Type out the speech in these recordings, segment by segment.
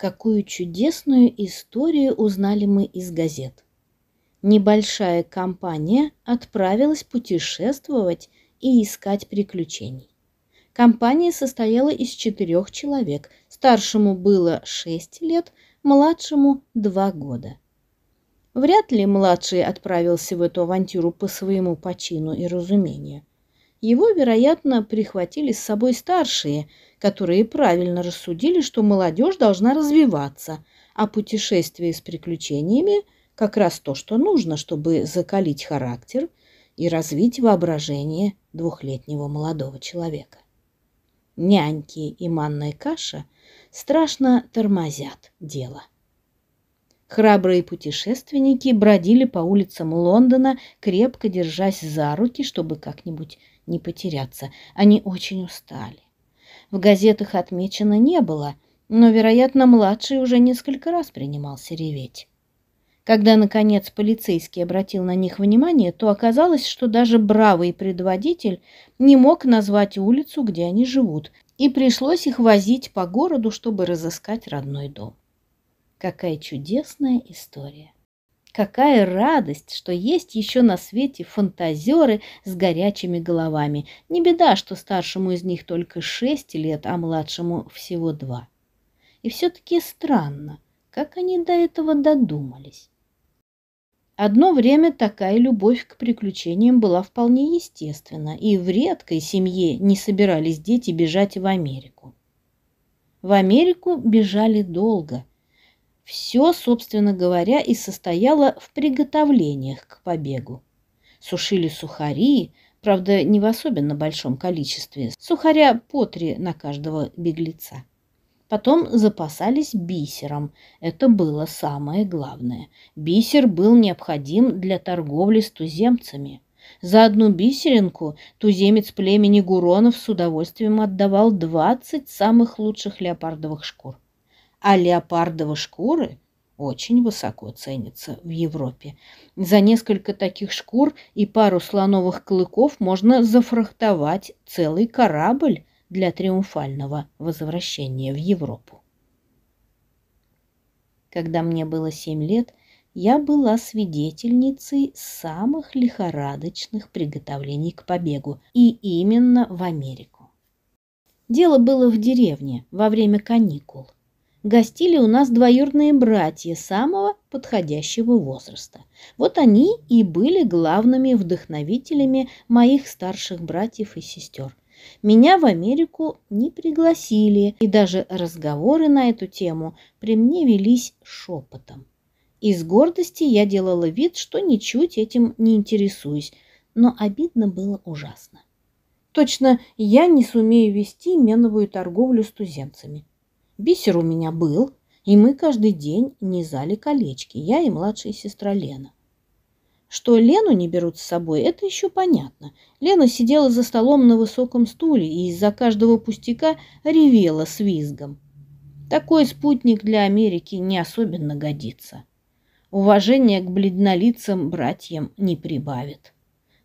какую чудесную историю узнали мы из газет. Небольшая компания отправилась путешествовать и искать приключений. Компания состояла из четырех человек. Старшему было шесть лет, младшему два года. Вряд ли младший отправился в эту авантюру по своему почину и разумению. Его, вероятно, прихватили с собой старшие, которые правильно рассудили, что молодежь должна развиваться, а путешествие с приключениями – как раз то, что нужно, чтобы закалить характер и развить воображение двухлетнего молодого человека. Няньки и манная каша страшно тормозят дело. Храбрые путешественники бродили по улицам Лондона, крепко держась за руки, чтобы как-нибудь не потеряться. Они очень устали. В газетах отмечено не было, но, вероятно, младший уже несколько раз принимался реветь. Когда, наконец, полицейский обратил на них внимание, то оказалось, что даже бравый предводитель не мог назвать улицу, где они живут, и пришлось их возить по городу, чтобы разыскать родной дом. Какая чудесная история! Какая радость, что есть еще на свете фантазеры с горячими головами. Не беда, что старшему из них только шесть лет, а младшему всего два. И все-таки странно, как они до этого додумались. Одно время такая любовь к приключениям была вполне естественна, и в редкой семье не собирались дети бежать в Америку. В Америку бежали долго – все, собственно говоря, и состояло в приготовлениях к побегу. Сушили сухари, правда, не в особенно большом количестве, сухаря по три на каждого беглеца. Потом запасались бисером. Это было самое главное. Бисер был необходим для торговли с туземцами. За одну бисеринку туземец племени Гуронов с удовольствием отдавал 20 самых лучших леопардовых шкур а леопардовы шкуры очень высоко ценятся в Европе. За несколько таких шкур и пару слоновых клыков можно зафрахтовать целый корабль для триумфального возвращения в Европу. Когда мне было семь лет, я была свидетельницей самых лихорадочных приготовлений к побегу, и именно в Америку. Дело было в деревне во время каникул – гостили у нас двоюродные братья самого подходящего возраста. Вот они и были главными вдохновителями моих старших братьев и сестер. Меня в Америку не пригласили, и даже разговоры на эту тему при мне велись шепотом. Из гордости я делала вид, что ничуть этим не интересуюсь, но обидно было ужасно. Точно я не сумею вести меновую торговлю с туземцами. Бисер у меня был, и мы каждый день низали колечки, я и младшая сестра Лена. Что Лену не берут с собой, это еще понятно. Лена сидела за столом на высоком стуле и из-за каждого пустяка ревела с визгом. Такой спутник для Америки не особенно годится. Уважение к бледнолицам братьям не прибавит.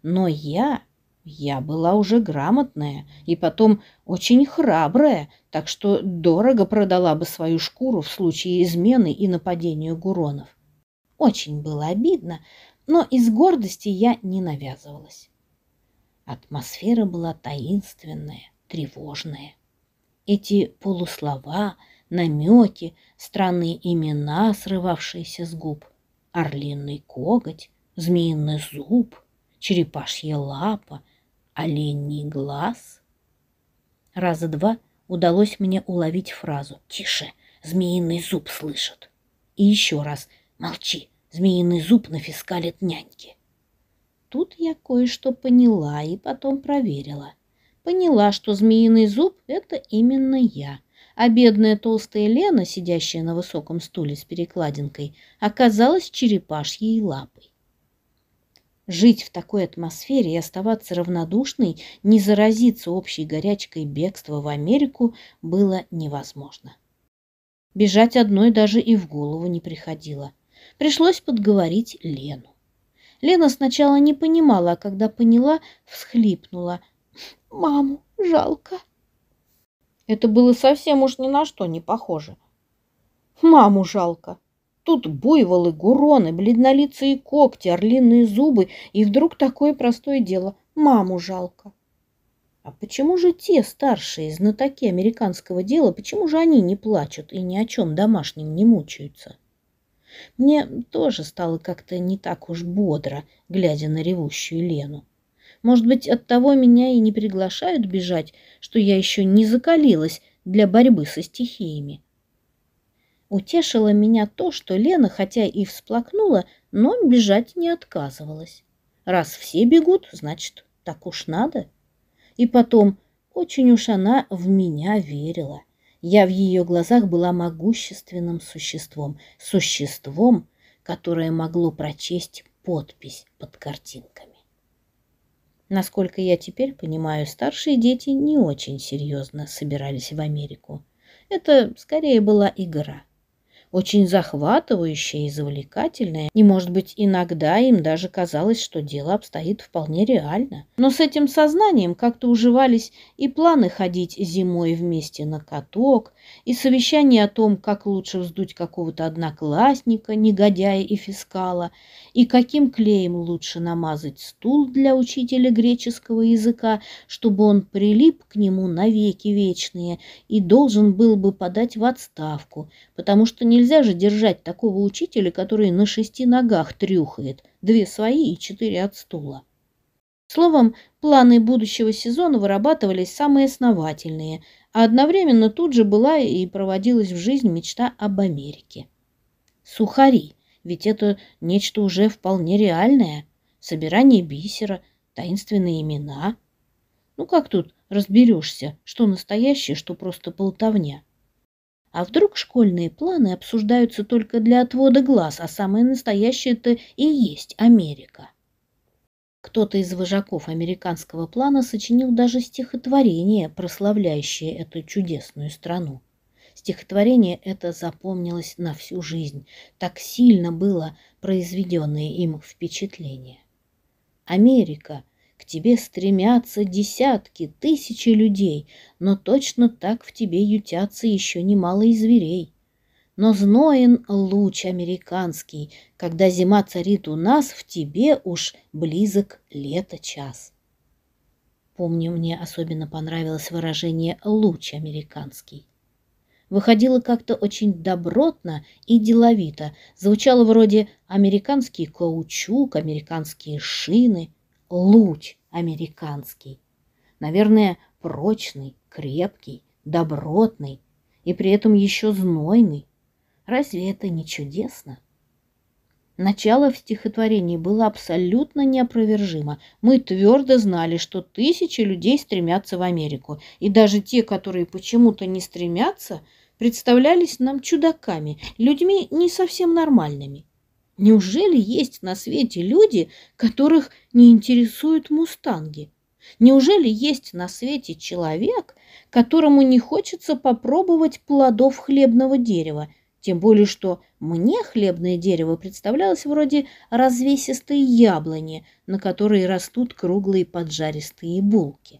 Но я я была уже грамотная и потом очень храбрая, так что дорого продала бы свою шкуру в случае измены и нападения гуронов. Очень было обидно, но из гордости я не навязывалась. Атмосфера была таинственная, тревожная. Эти полуслова, намеки, странные имена, срывавшиеся с губ, орлиный коготь, змеиный зуб, черепашья лапа — оленей глаз. Раза два удалось мне уловить фразу «Тише, змеиный зуб слышит». И еще раз «Молчи, змеиный зуб нафискалит няньки». Тут я кое-что поняла и потом проверила. Поняла, что змеиный зуб — это именно я — а бедная толстая Лена, сидящая на высоком стуле с перекладинкой, оказалась черепашьей лапой. Жить в такой атмосфере и оставаться равнодушной, не заразиться общей горячкой бегства в Америку было невозможно. Бежать одной даже и в голову не приходило. Пришлось подговорить Лену. Лена сначала не понимала, а когда поняла, всхлипнула. «Маму жалко». Это было совсем уж ни на что не похоже. «Маму жалко», Тут буйволы, гуроны, бледнолицые когти, орлиные зубы, и вдруг такое простое дело – маму жалко. А почему же те старшие знатоки американского дела, почему же они не плачут и ни о чем домашнем не мучаются? Мне тоже стало как-то не так уж бодро, глядя на ревущую Лену. Может быть, от того меня и не приглашают бежать, что я еще не закалилась для борьбы со стихиями. Утешило меня то, что Лена, хотя и всплакнула, но бежать не отказывалась. Раз все бегут, значит, так уж надо. И потом, очень уж она в меня верила. Я в ее глазах была могущественным существом, существом, которое могло прочесть подпись под картинками. Насколько я теперь понимаю, старшие дети не очень серьезно собирались в Америку. Это скорее была игра – очень захватывающее и завлекательное, и, может быть, иногда им даже казалось, что дело обстоит вполне реально. Но с этим сознанием как-то уживались и планы ходить зимой вместе на каток, и совещания о том, как лучше вздуть какого-то одноклассника, негодяя и фискала, и каким клеем лучше намазать стул для учителя греческого языка, чтобы он прилип к нему навеки вечные и должен был бы подать в отставку, потому что нельзя Нельзя же держать такого учителя, который на шести ногах трюхает, две свои и четыре от стула. Словом, планы будущего сезона вырабатывались самые основательные, а одновременно тут же была и проводилась в жизнь мечта об Америке. Сухари, ведь это нечто уже вполне реальное. Собирание бисера, таинственные имена. Ну как тут разберешься, что настоящее, что просто полтовня? А вдруг школьные планы обсуждаются только для отвода глаз, а самое настоящее-то и есть Америка? Кто-то из вожаков американского плана сочинил даже стихотворение, прославляющее эту чудесную страну. Стихотворение это запомнилось на всю жизнь, так сильно было произведенное им впечатление. Америка — к тебе стремятся десятки, тысячи людей, но точно так в тебе ютятся еще немало и зверей. Но зноен луч американский, когда зима царит у нас, в тебе уж близок лето час. Помню, мне особенно понравилось выражение «луч американский». Выходило как-то очень добротно и деловито, звучало вроде «американский каучук», «американские шины», луч американский. Наверное, прочный, крепкий, добротный и при этом еще знойный. Разве это не чудесно? Начало в стихотворении было абсолютно неопровержимо. Мы твердо знали, что тысячи людей стремятся в Америку, и даже те, которые почему-то не стремятся, представлялись нам чудаками, людьми не совсем нормальными. Неужели есть на свете люди, которых не интересуют мустанги? Неужели есть на свете человек, которому не хочется попробовать плодов хлебного дерева? Тем более, что мне хлебное дерево представлялось вроде развесистой яблони, на которой растут круглые поджаристые булки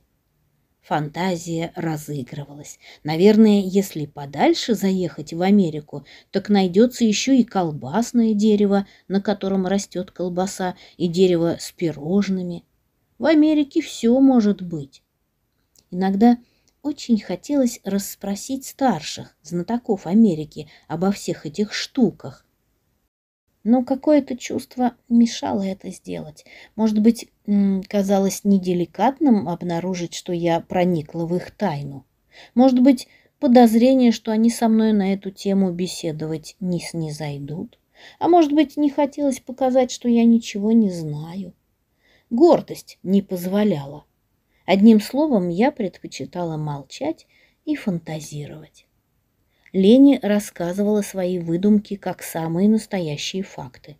фантазия разыгрывалась. Наверное, если подальше заехать в Америку, так найдется еще и колбасное дерево, на котором растет колбаса, и дерево с пирожными. В Америке все может быть. Иногда очень хотелось расспросить старших, знатоков Америки, обо всех этих штуках. Но какое-то чувство мешало это сделать. Может быть, Казалось неделикатным обнаружить, что я проникла в их тайну. Может быть, подозрение, что они со мной на эту тему беседовать не снизойдут? А может быть, не хотелось показать, что я ничего не знаю? Гордость не позволяла. Одним словом, я предпочитала молчать и фантазировать. Лени рассказывала свои выдумки как самые настоящие факты.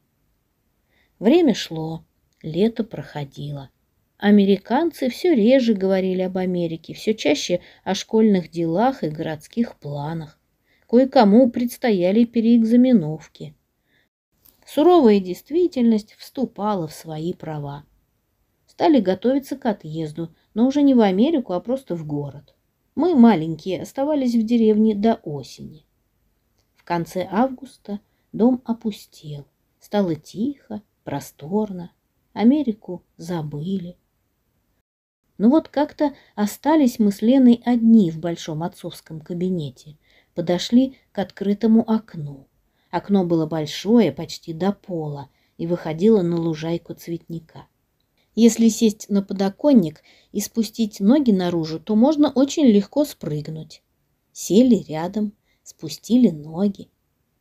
Время шло лето проходило. Американцы все реже говорили об Америке, все чаще о школьных делах и городских планах. Кое-кому предстояли переэкзаменовки. Суровая действительность вступала в свои права. Стали готовиться к отъезду, но уже не в Америку, а просто в город. Мы, маленькие, оставались в деревне до осени. В конце августа дом опустел. Стало тихо, просторно. Америку забыли. Ну вот как-то остались мы с Леной одни в большом отцовском кабинете. Подошли к открытому окну. Окно было большое, почти до пола, и выходило на лужайку цветника. Если сесть на подоконник и спустить ноги наружу, то можно очень легко спрыгнуть. Сели рядом, спустили ноги.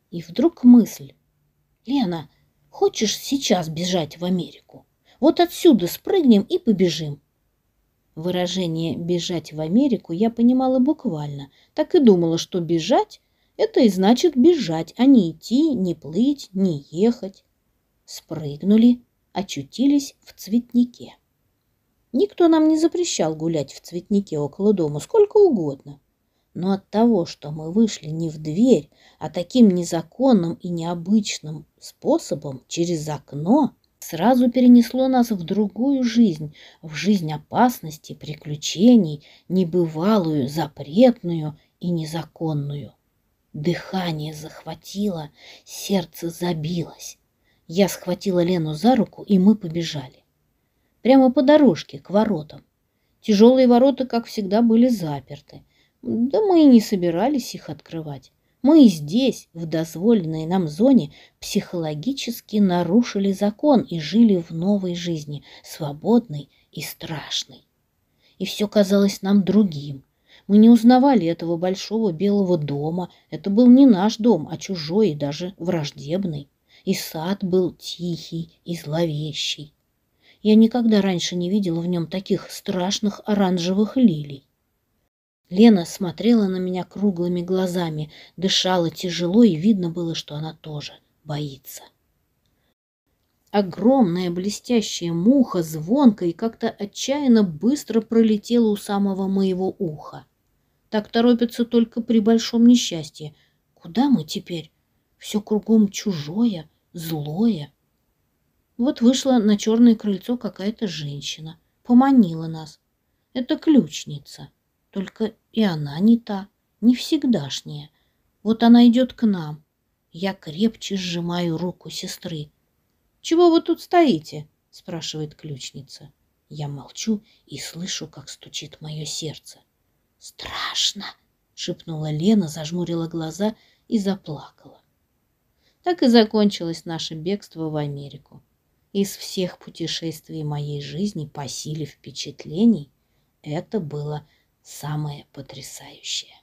И вдруг мысль. «Лена, хочешь сейчас бежать в Америку?» Вот отсюда спрыгнем и побежим. Выражение «бежать в Америку» я понимала буквально. Так и думала, что бежать – это и значит бежать, а не идти, не плыть, не ехать. Спрыгнули, очутились в цветнике. Никто нам не запрещал гулять в цветнике около дома сколько угодно. Но от того, что мы вышли не в дверь, а таким незаконным и необычным способом через окно – сразу перенесло нас в другую жизнь, в жизнь опасности, приключений, небывалую, запретную и незаконную. Дыхание захватило, сердце забилось. Я схватила Лену за руку, и мы побежали. Прямо по дорожке, к воротам. Тяжелые ворота, как всегда, были заперты. Да мы и не собирались их открывать. Мы здесь, в дозволенной нам зоне, психологически нарушили закон и жили в новой жизни, свободной и страшной. И все казалось нам другим. Мы не узнавали этого большого белого дома. Это был не наш дом, а чужой и даже враждебный. И сад был тихий и зловещий. Я никогда раньше не видела в нем таких страшных оранжевых лилий. Лена смотрела на меня круглыми глазами, дышала тяжело, и видно было, что она тоже боится. Огромная блестящая муха звонко и как-то отчаянно быстро пролетела у самого моего уха. Так торопятся только при большом несчастье. Куда мы теперь? Все кругом чужое, злое. Вот вышла на черное крыльцо какая-то женщина. Поманила нас. Это ключница. Только и она не та, не всегдашняя. Вот она идет к нам. Я крепче сжимаю руку сестры. «Чего вы тут стоите?» — спрашивает ключница. Я молчу и слышу, как стучит мое сердце. «Страшно!» — шепнула Лена, зажмурила глаза и заплакала. Так и закончилось наше бегство в Америку. Из всех путешествий моей жизни по силе впечатлений это было самое потрясающее.